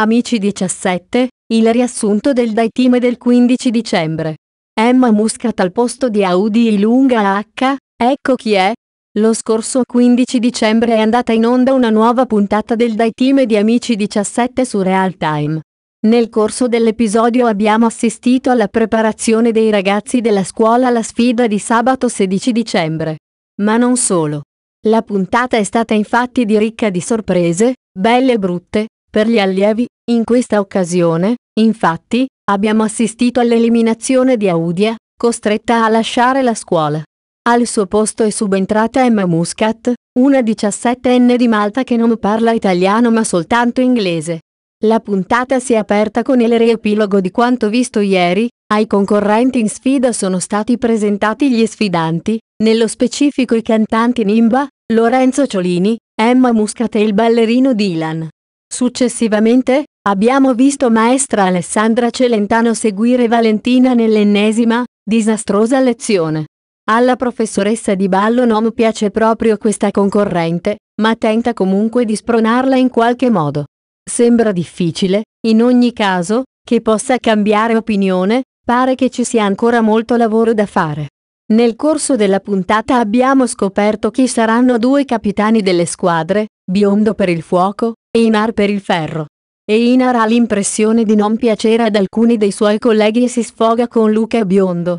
Amici 17, il riassunto del Dai Team del 15 dicembre. Emma Muscat al posto di Audi Ilunga H, ecco chi è. Lo scorso 15 dicembre è andata in onda una nuova puntata del Dai Team di Amici 17 su Real Time. Nel corso dell'episodio abbiamo assistito alla preparazione dei ragazzi della scuola alla sfida di sabato 16 dicembre. Ma non solo. La puntata è stata infatti di ricca di sorprese, belle e brutte, per gli allievi, in questa occasione, infatti, abbiamo assistito all'eliminazione di Audia, costretta a lasciare la scuola. Al suo posto è subentrata Emma Muscat, una 17enne di Malta che non parla italiano ma soltanto inglese. La puntata si è aperta con il riepilogo di quanto visto ieri, ai concorrenti in sfida sono stati presentati gli sfidanti, nello specifico i cantanti Nimba, Lorenzo Ciolini, Emma Muscat e il ballerino Dylan. Successivamente, abbiamo visto maestra Alessandra Celentano seguire Valentina nell'ennesima, disastrosa lezione. Alla professoressa di ballo non piace proprio questa concorrente, ma tenta comunque di spronarla in qualche modo. Sembra difficile, in ogni caso, che possa cambiare opinione, pare che ci sia ancora molto lavoro da fare. Nel corso della puntata abbiamo scoperto chi saranno due capitani delle squadre, Biondo per il fuoco, Einar per il ferro. Einar ha l'impressione di non piacere ad alcuni dei suoi colleghi e si sfoga con Luca Biondo,